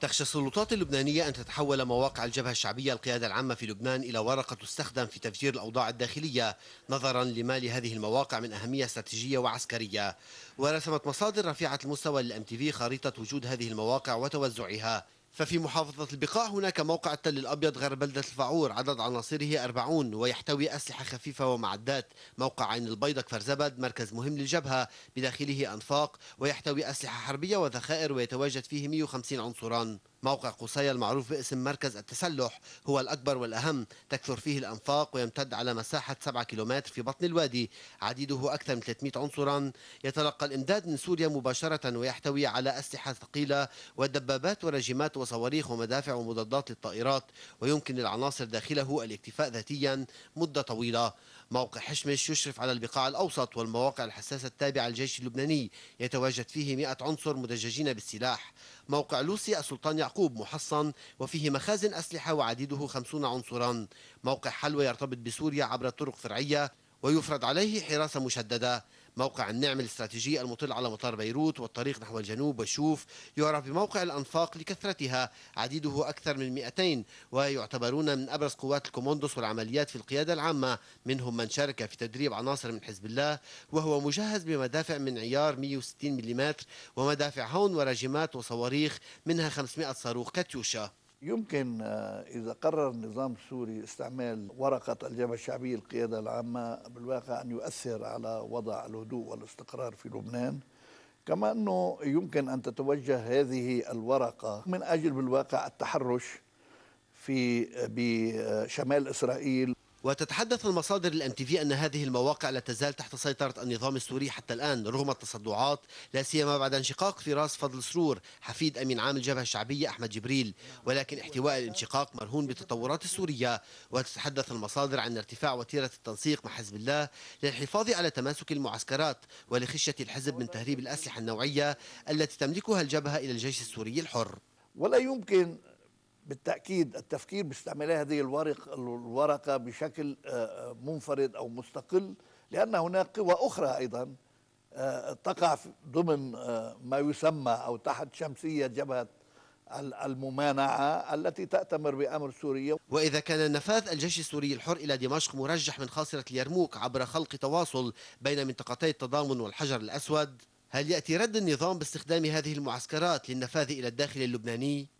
تخشى السلطات اللبنانية أن تتحول مواقع الجبهة الشعبية القيادة العامة في لبنان إلى ورقة تستخدم في تفجير الأوضاع الداخلية نظرا لما لهذه المواقع من أهمية استراتيجية وعسكرية ورسمت مصادر رفيعة المستوى للأم تي في خريطة وجود هذه المواقع وتوزعها ففي محافظة البقاع هناك موقع التل الأبيض غير بلدة الفاعور عدد عناصره 40 ويحتوي أسلحة خفيفة ومعدات موقع عين البيضة فرزبد مركز مهم للجبهة بداخله أنفاق ويحتوي أسلحة حربية وذخائر ويتواجد فيه 150 عنصرا موقع قصي المعروف باسم مركز التسلح هو الأكبر والأهم تكثر فيه الأنفاق ويمتد على مساحة 7 كيلومتر في بطن الوادي عديده أكثر من 300 عنصرا يتلقى الإمداد من سوريا مباشرة ويحتوي على أسلحة ثقيلة ودبابات ورجيمات وصواريخ ومدافع ومضادات للطائرات ويمكن للعناصر داخله الاكتفاء ذاتيا مدة طويلة موقع حشمش يشرف على البقاع الأوسط والمواقع الحساسة التابعة للجيش اللبناني يتواجد فيه مئة عنصر مدججين بالسلاح موقع لوسي السلطان يعقوب محصن وفيه مخازن أسلحة وعديده خمسون عنصرا موقع حلوى يرتبط بسوريا عبر طرق فرعية ويفرض عليه حراسة مشددة موقع النعم الاستراتيجي المطل على مطار بيروت والطريق نحو الجنوب والشوف يعرف بموقع الأنفاق لكثرتها عديده أكثر من 200 ويعتبرون من أبرز قوات الكوموندوس والعمليات في القيادة العامة منهم من شارك في تدريب عناصر من حزب الله وهو مجهز بمدافع من عيار 160 ملم ومدافع هون وراجمات وصواريخ منها 500 صاروخ كاتيوشا يمكن آه، إذا قرر النظام السوري استعمال ورقة الجبهة الشعبية القيادة العامة بالواقع أن يؤثر على وضع الهدوء والاستقرار في لبنان كما أنه يمكن أن تتوجه هذه الورقة من أجل بالواقع التحرش في آه، بشمال إسرائيل وتتحدث المصادر الام تي في ان هذه المواقع لا تزال تحت سيطره النظام السوري حتى الان رغم التصدعات لا سيما بعد انشقاق فراس فضل سرور حفيد امين عام الجبهه الشعبيه احمد جبريل ولكن احتواء الانشقاق مرهون بالتطورات السوريه وتتحدث المصادر عن ارتفاع وتيره التنسيق مع حزب الله للحفاظ على تماسك المعسكرات ولخشيه الحزب من تهريب الاسلحه النوعيه التي تملكها الجبهه الى الجيش السوري الحر ولا يمكن بالتاكيد التفكير باستعمال هذه الورق الورقه بشكل آه، آه، منفرد او مستقل لان هناك قوى اخرى ايضا آه، تقع ضمن ما يسمى او تحت شمسيه جبهه الممانعة التي تأتمر بأمر سوريا وإذا كان نفاذ الجيش السوري الحر إلى دمشق مرجح من خاصرة اليرموك عبر خلق تواصل بين منطقتي التضامن والحجر الأسود هل يأتي رد النظام باستخدام هذه المعسكرات للنفاذ إلى الداخل اللبناني؟